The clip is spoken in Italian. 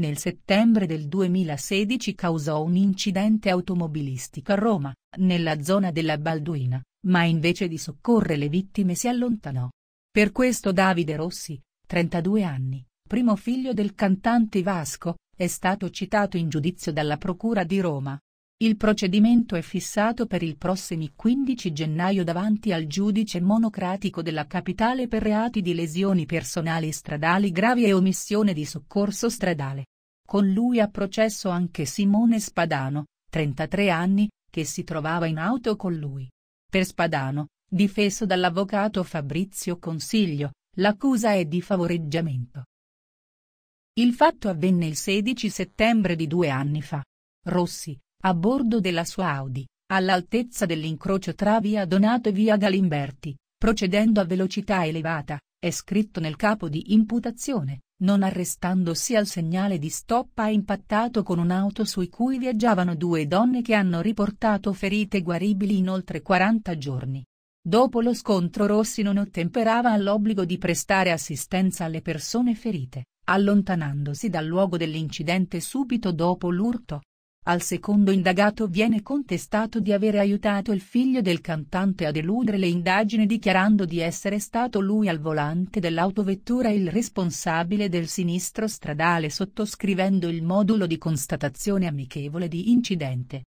Nel settembre del 2016 causò un incidente automobilistico a Roma, nella zona della Balduina, ma invece di soccorrere le vittime si allontanò. Per questo Davide Rossi, 32 anni, primo figlio del cantante Vasco, è stato citato in giudizio dalla Procura di Roma, il procedimento è fissato per il prossimo 15 gennaio davanti al giudice monocratico della capitale per reati di lesioni personali stradali gravi e omissione di soccorso stradale. Con lui a processo anche Simone Spadano, 33 anni, che si trovava in auto con lui. Per Spadano, difeso dall'avvocato Fabrizio Consiglio, l'accusa è di favoreggiamento. Il fatto avvenne il 16 settembre di due anni fa. Rossi, a bordo della sua Audi, all'altezza dell'incrocio tra via Donato e via Galimberti, procedendo a velocità elevata, è scritto nel capo di imputazione, non arrestandosi al segnale di stop ha impattato con un'auto su cui viaggiavano due donne che hanno riportato ferite guaribili in oltre 40 giorni. Dopo lo scontro Rossi non ottemperava all'obbligo di prestare assistenza alle persone ferite, allontanandosi dal luogo dell'incidente subito dopo l'urto, al secondo indagato viene contestato di aver aiutato il figlio del cantante a deludere le indagini dichiarando di essere stato lui al volante dell'autovettura il responsabile del sinistro stradale sottoscrivendo il modulo di constatazione amichevole di incidente.